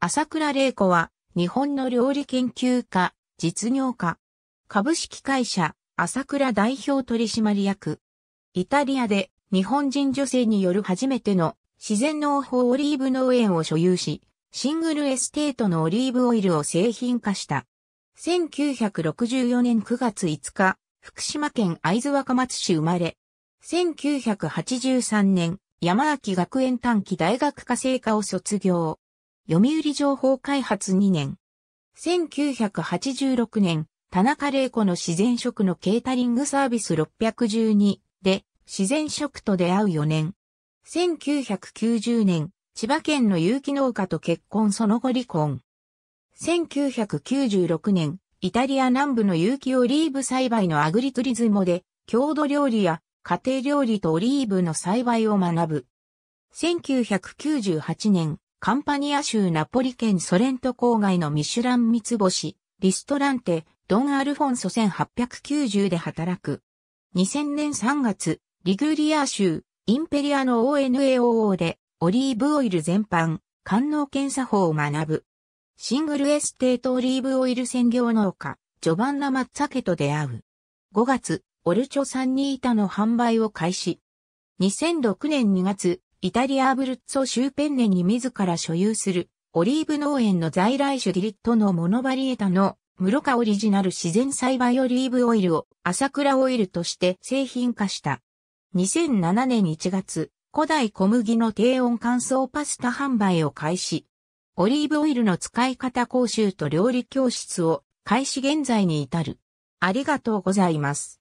朝倉玲子は、日本の料理研究家、実業家。株式会社、朝倉代表取締役。イタリアで、日本人女性による初めての、自然農法オリーブ農園を所有し、シングルエステートのオリーブオイルを製品化した。1964年9月5日、福島県会津若松市生まれ。1983年、山秋学園短期大学科生科を卒業。読売情報開発2年。1986年、田中玲子の自然食のケータリングサービス612で自然食と出会う4年。1990年、千葉県の有機農家と結婚その後離婚。1996年、イタリア南部の有機オリーブ栽培のアグリトリズモで、郷土料理や家庭料理とオリーブの栽培を学ぶ。1998年、カンパニア州ナポリ県ソレント郊外のミシュラン三つ星、リストランテ、ドン・アルフォンソ1890で働く。2000年3月、リグリア州、インペリアの ONAOO で、オリーブオイル全般、官能検査法を学ぶ。シングルエステートオリーブオイル専業農家、ジョバンナ・マッツァケと出会う。5月、オルチョサンニータの販売を開始。2006年2月、イタリア・アブルッツォ州ペンネに自ら所有する、オリーブ農園の在来種ディリットのモノバリエタの、室賀オリジナル自然栽培オリーブオイルを、朝倉オイルとして製品化した。2007年1月、古代小麦の低温乾燥パスタ販売を開始。オリーブオイルの使い方講習と料理教室を開始現在に至る。ありがとうございます。